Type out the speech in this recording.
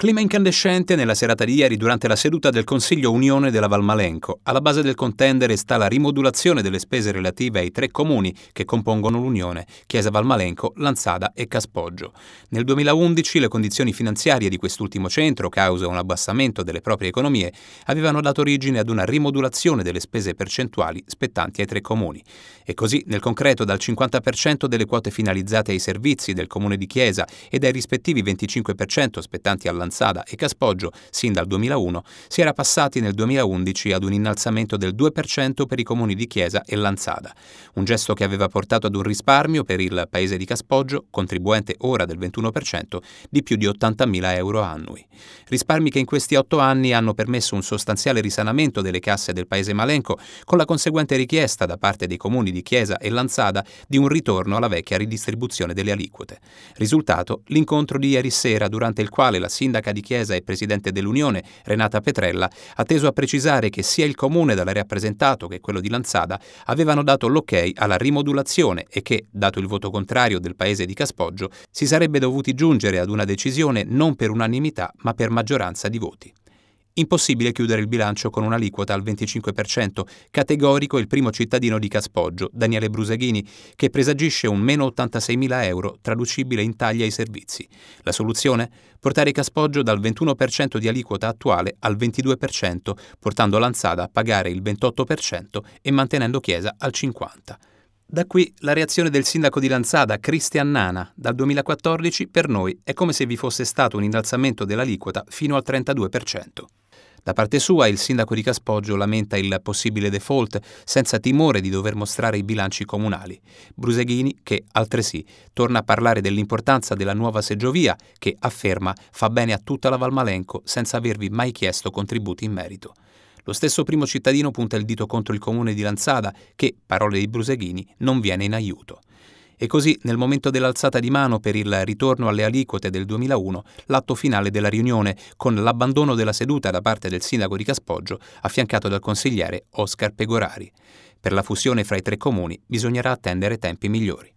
Clima incandescente nella serata di ieri durante la seduta del Consiglio Unione della Valmalenco. Alla base del contendere sta la rimodulazione delle spese relative ai tre comuni che compongono l'Unione, Chiesa Valmalenco, Lanzada e Caspoggio. Nel 2011 le condizioni finanziarie di quest'ultimo centro, causa un abbassamento delle proprie economie, avevano dato origine ad una rimodulazione delle spese percentuali spettanti ai tre comuni. E così, nel concreto, dal 50% delle quote finalizzate ai servizi del comune di Chiesa e dai rispettivi 25% spettanti all'Anzada, Lanzada e Caspoggio sin dal 2001, si era passati nel 2011 ad un innalzamento del 2% per i comuni di Chiesa e Lanzada, un gesto che aveva portato ad un risparmio per il paese di Caspoggio, contribuente ora del 21%, di più di 80.000 euro annui. Risparmi che in questi otto anni hanno permesso un sostanziale risanamento delle casse del paese malenco, con la conseguente richiesta da parte dei comuni di Chiesa e Lanzada di un ritorno alla vecchia ridistribuzione delle aliquote. Risultato, l'incontro di ieri sera durante il quale la sindaca sindaca di Chiesa e presidente dell'Unione, Renata Petrella, ha teso a precisare che sia il comune da lei rappresentato che quello di Lanzada avevano dato l'ok alla rimodulazione e che, dato il voto contrario del paese di Caspoggio, si sarebbe dovuti giungere ad una decisione non per unanimità ma per maggioranza di voti. Impossibile chiudere il bilancio con un'aliquota al 25%, categorico il primo cittadino di Caspoggio, Daniele Bruseghini, che presagisce un meno 86.000 euro traducibile in taglia ai servizi. La soluzione? Portare Caspoggio dal 21% di aliquota attuale al 22%, portando Lanzada a pagare il 28% e mantenendo Chiesa al 50%. Da qui la reazione del sindaco di Lanzada, Cristian Nana. Dal 2014 per noi è come se vi fosse stato un innalzamento dell'aliquota fino al 32%. Da parte sua il sindaco di Caspoggio lamenta il possibile default senza timore di dover mostrare i bilanci comunali. Bruseghini, che altresì torna a parlare dell'importanza della nuova seggiovia che, afferma, fa bene a tutta la Valmalenco senza avervi mai chiesto contributi in merito. Lo stesso primo cittadino punta il dito contro il comune di Lanzada che, parole di Bruseghini, non viene in aiuto. E così, nel momento dell'alzata di mano per il ritorno alle aliquote del 2001, l'atto finale della riunione, con l'abbandono della seduta da parte del sindaco di Caspoggio, affiancato dal consigliere Oscar Pegorari. Per la fusione fra i tre comuni bisognerà attendere tempi migliori.